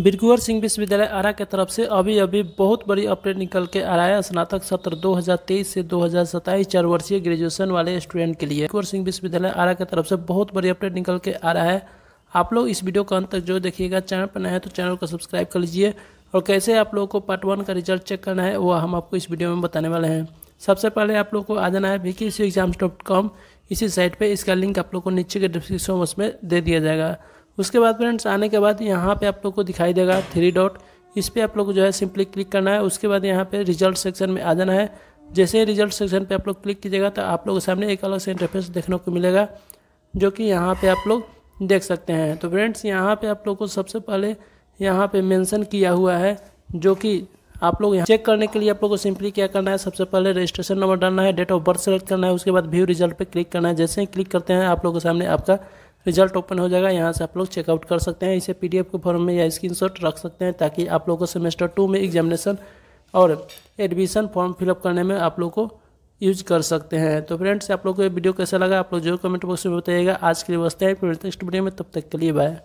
बिरगुअर सिंह विश्वविद्यालय आरा के तरफ से अभी अभी बहुत बड़ी अपडेट निकल के आ रहा है स्नातक सत्र 2023 से 2027 चार वर्षीय ग्रेजुएशन वाले स्टूडेंट के लिए बिरगुअर सिंह विश्वविद्यालय आरा के तरफ से बहुत बड़ी अपडेट निकल के आ रहा है आप लोग इस वीडियो का अंत तक जो देखिएगा चैनल पर है तो चैनल को सब्सक्राइब कर लीजिए और कैसे आप लोगों को पार्ट वन का रिजल्ट चेक करना है वह हम आपको इस वीडियो में बताने वाले हैं सबसे पहले आप लोग को आ जाना है वीके इसी एग्जाम्स डॉट कॉम इसी साइट पर इसका लिंक आप लोग को नीचे के डिस्क्रिप्शन बॉक्स में दे दिया जाएगा उसके बाद फ्रेंड्स आने के बाद यहाँ पे आप लोग को दिखाई देगा थ्री डॉट इस पर आप लोग को जो है सिंपली क्लिक करना है उसके बाद यहाँ पे रिजल्ट सेक्शन में आ जाना है जैसे ही रिजल्ट सेक्शन पे आप लोग क्लिक कीजिएगा तो आप लोग के सामने एक अलग से इंटरफेस देखने को मिलेगा जो कि यहाँ पर आप लोग देख सकते हैं तो फ्रेंड्स यहाँ पर आप लोग को सबसे पहले यहाँ पर मैंसन किया हुआ है जो कि आप लोग यहाँ चेक करने के लिए आप लोग को सिंपली क्या करना है सबसे पहले रजिस्ट्रेशन नंबर डालना है डेट ऑफ बर्थ सेलेक्ट करना है उसके बाद व्यू रिजल्ट पे क्लिक करना है जैसे ही क्लिक करते हैं आप लोग के सामने आपका रिजल्ट ओपन हो जाएगा यहाँ से आप लोग चेकआउट कर सकते हैं इसे पीडीएफ के फॉर्म में या स्क्रीन रख सकते हैं ताकि आप लोग को सेमेस्टर टू में एग्जामिनेशन और एडमिशन फॉर्म फिलअप करने में आप लोग को यूज कर सकते हैं तो फ्रेंड्स आप लोग को ये वीडियो कैसा लगा आप लोग जो कमेंट बॉक्स में बताइएगा आज के लिए बसते हैं फिर नेक्स्ट वीडियो में तब तक के लिए बाय